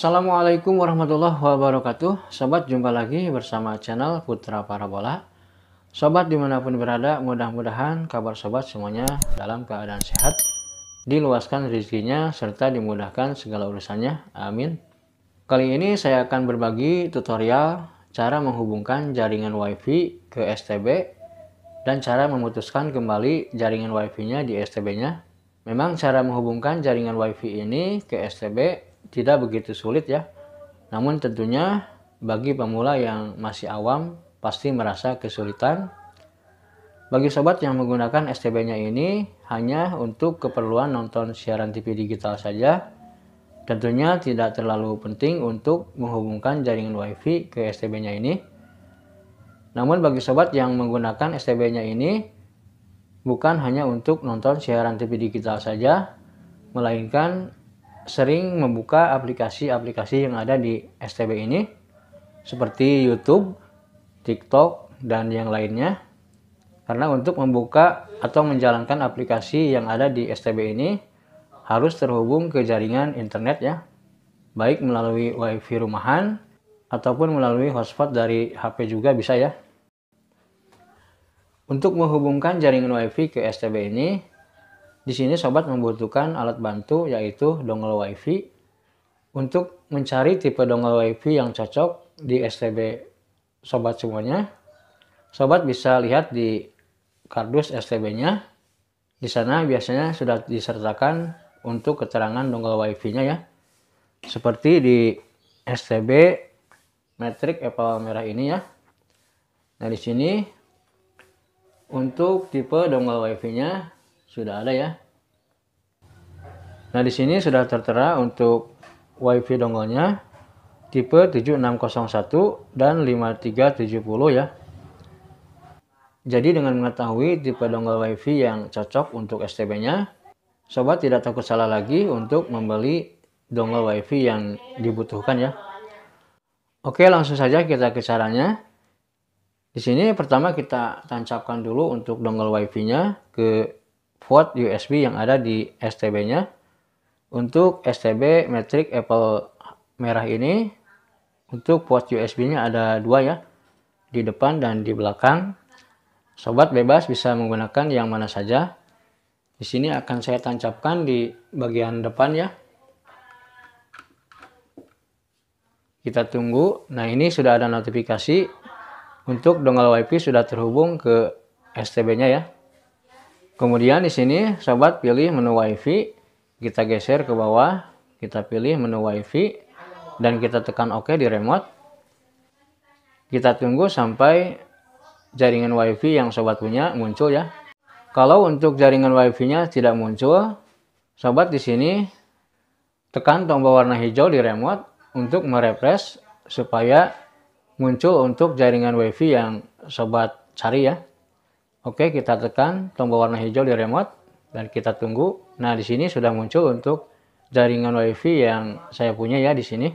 Assalamualaikum warahmatullahi wabarakatuh Sobat jumpa lagi bersama channel Putra Parabola Sobat dimanapun berada mudah-mudahan kabar sobat semuanya dalam keadaan sehat Diluaskan rezekinya serta dimudahkan segala urusannya amin Kali ini saya akan berbagi tutorial cara menghubungkan jaringan wifi ke STB dan cara memutuskan kembali jaringan wifi nya di STB nya Memang cara menghubungkan jaringan wifi ini ke STB tidak begitu sulit ya. Namun tentunya bagi pemula yang masih awam pasti merasa kesulitan. Bagi sobat yang menggunakan STB-nya ini hanya untuk keperluan nonton siaran TV digital saja. Tentunya tidak terlalu penting untuk menghubungkan jaringan WiFi ke STB-nya ini. Namun bagi sobat yang menggunakan STB-nya ini bukan hanya untuk nonton siaran TV digital saja, melainkan sering membuka aplikasi-aplikasi yang ada di STB ini seperti YouTube, TikTok, dan yang lainnya karena untuk membuka atau menjalankan aplikasi yang ada di STB ini harus terhubung ke jaringan internet ya baik melalui wifi rumahan ataupun melalui hotspot dari HP juga bisa ya untuk menghubungkan jaringan wifi ke STB ini di sini sobat membutuhkan alat bantu yaitu dongle WiFi untuk mencari tipe dongle WiFi yang cocok di STB sobat semuanya. Sobat bisa lihat di kardus STB-nya. Di sana biasanya sudah disertakan untuk keterangan dongle WiFi-nya ya. Seperti di STB metrik Apple merah ini ya. Nah, di sini untuk tipe dongle WiFi-nya sudah ada ya. Nah, di sini sudah tertera untuk WiFi dongle-nya tipe 7601 dan 5370 ya. Jadi dengan mengetahui tipe dongle WiFi yang cocok untuk STB-nya, sobat tidak takut salah lagi untuk membeli dongle WiFi yang dibutuhkan ya. Oke, langsung saja kita ke caranya. Di sini pertama kita tancapkan dulu untuk dongle WiFi-nya ke port USB yang ada di STB-nya. Untuk STB Metric Apple merah ini, untuk port USB-nya ada dua ya, di depan dan di belakang. Sobat bebas bisa menggunakan yang mana saja. Di sini akan saya tancapkan di bagian depan ya. Kita tunggu. Nah ini sudah ada notifikasi untuk dongle WiFi sudah terhubung ke STB-nya ya. Kemudian di sini sobat pilih menu WiFi, kita geser ke bawah, kita pilih menu WiFi dan kita tekan OK di remote. Kita tunggu sampai jaringan WiFi yang sobat punya muncul ya. Kalau untuk jaringan WiFi-nya tidak muncul, sobat di sini tekan tombol warna hijau di remote untuk merefresh supaya muncul untuk jaringan WiFi yang sobat cari ya. Oke, kita tekan tombol warna hijau di remote dan kita tunggu. Nah, di sini sudah muncul untuk jaringan WiFi yang saya punya ya di sini.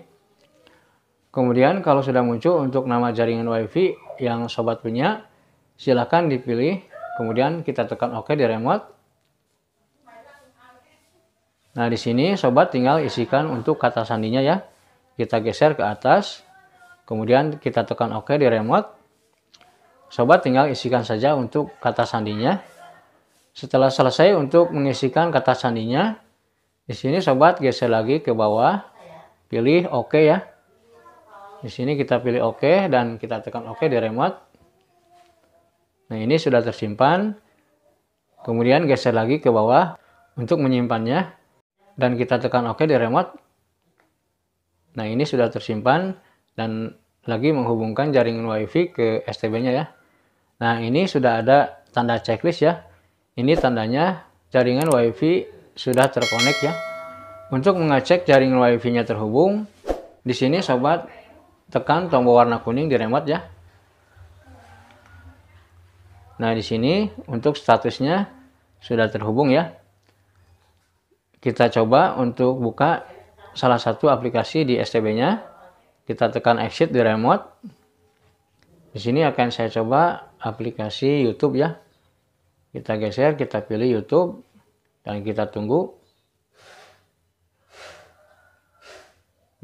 Kemudian kalau sudah muncul untuk nama jaringan WiFi yang sobat punya, silahkan dipilih. Kemudian kita tekan OK di remote. Nah, di sini sobat tinggal isikan untuk kata sandinya ya. Kita geser ke atas. Kemudian kita tekan OK di remote. Sobat tinggal isikan saja untuk kata sandinya. Setelah selesai untuk mengisikan kata sandinya, di sini sobat geser lagi ke bawah, pilih OK ya. Di sini kita pilih OK dan kita tekan OK di remote. Nah ini sudah tersimpan. Kemudian geser lagi ke bawah untuk menyimpannya dan kita tekan OK di remote. Nah ini sudah tersimpan dan lagi menghubungkan jaringan WiFi ke STB-nya ya. Nah, ini sudah ada tanda checklist ya. Ini tandanya jaringan WiFi sudah terkonek ya. Untuk mengecek jaringan WiFi-nya terhubung, di sini sobat tekan tombol warna kuning di remote ya. Nah, di sini untuk statusnya sudah terhubung ya. Kita coba untuk buka salah satu aplikasi di STB-nya kita tekan exit di remote. Di sini akan saya coba aplikasi YouTube ya. Kita geser, kita pilih YouTube dan kita tunggu.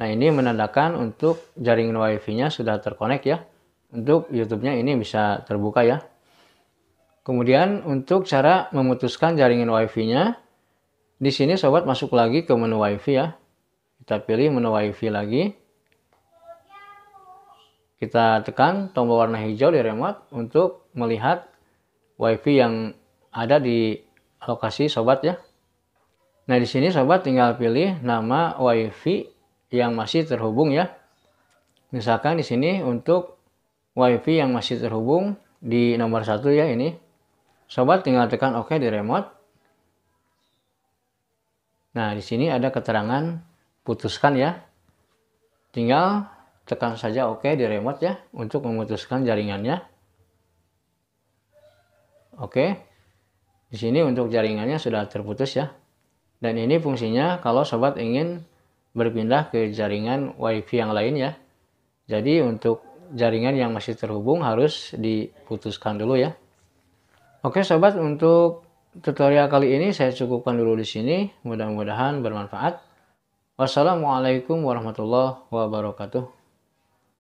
Nah, ini menandakan untuk jaringan WiFi-nya sudah terkonek ya. Untuk YouTube-nya ini bisa terbuka ya. Kemudian untuk cara memutuskan jaringan WiFi-nya, di sini sobat masuk lagi ke menu WiFi ya. Kita pilih menu WiFi lagi. Kita tekan tombol warna hijau di remote untuk melihat WiFi yang ada di lokasi sobat ya. Nah, di sini sobat tinggal pilih nama WiFi yang masih terhubung ya. Misalkan di sini untuk WiFi yang masih terhubung di nomor satu ya ini. Sobat tinggal tekan OK di remote. Nah, di sini ada keterangan putuskan ya. Tinggal tekan saja OK di remote ya untuk memutuskan jaringannya. Oke. Di sini untuk jaringannya sudah terputus ya. Dan ini fungsinya kalau sobat ingin berpindah ke jaringan WiFi yang lain ya. Jadi untuk jaringan yang masih terhubung harus diputuskan dulu ya. Oke sobat, untuk tutorial kali ini saya cukupkan dulu di sini. Mudah-mudahan bermanfaat. Wassalamualaikum warahmatullahi wabarakatuh.